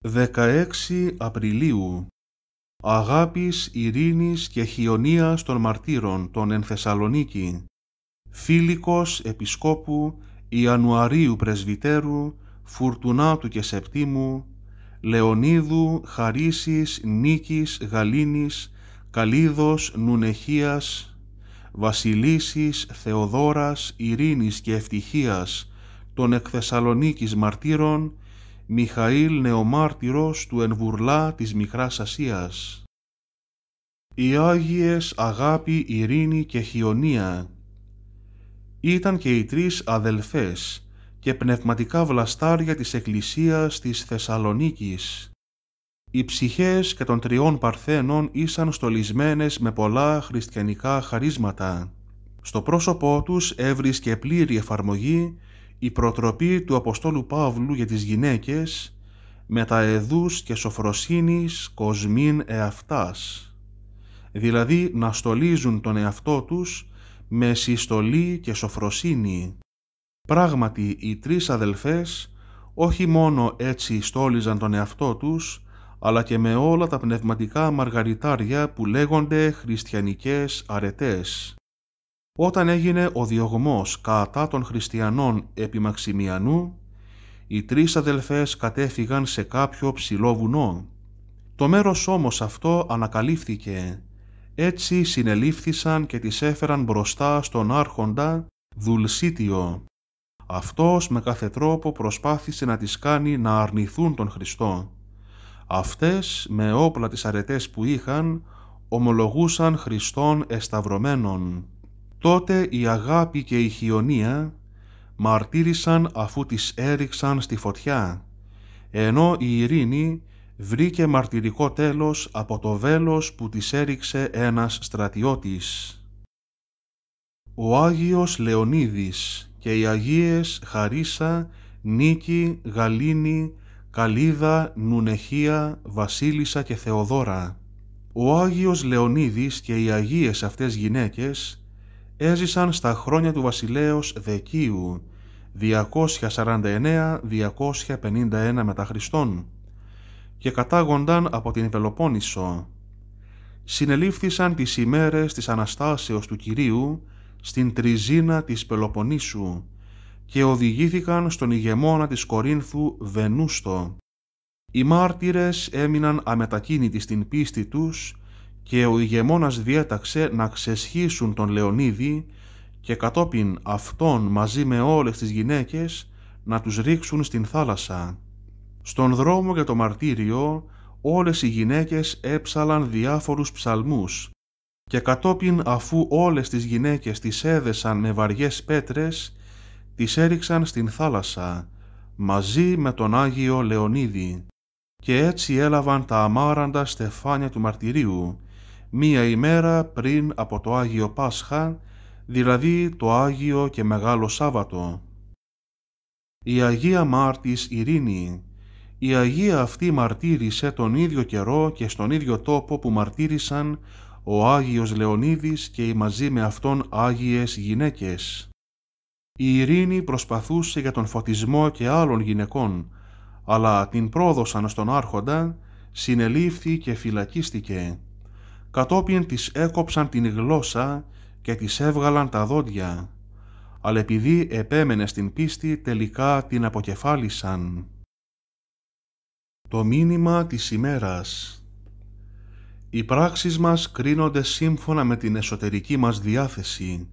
16 Απριλίου Αγάπης, ειρήνης και χιονίας των μαρτύρων των εν Θεσσαλονίκη, Φίλικος Επισκόπου, Ιανουαρίου Πρεσβυτέρου, Φουρτουνάτου και Σεπτίμου, Λεωνίδου, Χαρίσης, Νίκης, Γαλήνης, Καλίδος, Νουνεχίας, Βασιλίσης, Θεοδόρας, Ειρήνης και Ευτυχίας των εκ Θεσσαλονίκης μαρτύρων Μιχαήλ νεομάρτυρος του Ενβουρλά της Μικράς Ασίας. Οι Άγιες Αγάπη, Ειρήνη και Χιονία ήταν και οι τρεις αδελφές και πνευματικά βλαστάρια της Εκκλησίας της Θεσσαλονίκης. Οι ψυχές και των τριών παρθένων ήσαν στολισμένες με πολλά χριστιανικά χαρίσματα. Στο πρόσωπό τους έβρισκε πλήρη εφαρμογή η προτροπή του Αποστόλου Παύλου για τις γυναίκες με τα εδούς και σοφροσύνης κοσμήν εαυτάς, δηλαδή να στολίζουν τον εαυτό τους με συστολή και σοφροσύνη. Πράγματι οι τρεις αδελφές όχι μόνο έτσι στόλιζαν τον εαυτό τους, αλλά και με όλα τα πνευματικά μαργαριτάρια που λέγονται χριστιανικές αρετές. Όταν έγινε ο διωγμός κατά των χριστιανών επί Μαξιμιανού, οι τρεις αδελφές κατέφυγαν σε κάποιο ψηλό βουνό. Το μέρος όμως αυτό ανακαλύφθηκε. Έτσι συνελήφθησαν και τις έφεραν μπροστά στον άρχοντα Δουλσίτιο. Αυτός με κάθε τρόπο προσπάθησε να τις κάνει να αρνηθούν τον Χριστό. Αυτές με όπλα τις αρετές που είχαν ομολογούσαν Χριστόν εσταυρωμένων. Τότε η αγάπη και η χιονία μαρτύρησαν αφού τις έριξαν στη φωτιά, ενώ η ειρήνη βρήκε μαρτυρικό τέλος από το βέλος που τις έριξε ένας στρατιώτης. Ο Άγιος Λεωνίδης και οι Αγίες Χαρίσα, Νίκη, Γαλήνη, Καλίδα, Νουνεχία, Βασίλισσα και Θεοδόρα. Ο Άγιος Λεωνίδης και οι Αγίες αυτές γυναίκες έζησαν στα χρόνια του βασιλέως Δεκίου 249-251 μετά Χριστόν και κατάγονταν από την Πελοπόννησο. Συνελήφθησαν τις ημέρες της Αναστάσεως του Κυρίου στην τριζίνα της Πελοποννήσου και οδηγήθηκαν στον ηγεμόνα της Κορίνθου Βενούστο. Οι μάρτυρες έμειναν αμετακίνητοι στην πίστη τους και ο ηγεμόνας διέταξε να ξεσχίσουν τον Λεωνίδη και κατόπιν αυτόν μαζί με όλες τις γυναίκες να τους ρίξουν στην θάλασσα. Στον δρόμο για το μαρτύριο όλες οι γυναίκες έψαλαν διάφορους ψαλμούς και κατόπιν αφού όλες τις γυναίκες τις έδεσαν με βαριές πέτρες τις έριξαν στην θάλασσα μαζί με τον Άγιο Λεωνίδη και έτσι έλαβαν τα αμάραντα στεφάνια του μαρτυρίου μία ημέρα πριν από το Άγιο Πάσχα, δηλαδή το Άγιο και Μεγάλο Σάββατο. Η Αγία Μάρτης Ειρήνη. Η Αγία αυτή μαρτύρησε τον ίδιο καιρό και στον ίδιο τόπο που μαρτύρησαν ο Άγιος Λεωνίδης και οι μαζί με αυτόν Άγιες γυναίκες. Η Ειρήνη προσπαθούσε για τον φωτισμό και άλλων γυναικών, αλλά την πρόδωσαν στον άρχοντα, συνελήφθη και φυλακίστηκε κατόπιν της έκοψαν την γλώσσα και της έβγαλαν τα δόντια, αλλά επειδή επέμενε στην πίστη τελικά την αποκεφάλισαν. Το μήνυμα της ημέρας Οι πράξεις μας κρίνονται σύμφωνα με την εσωτερική μας διάθεση.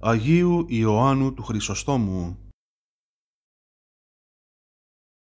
Αγίου Ιωάννου του Χρυσοστόμου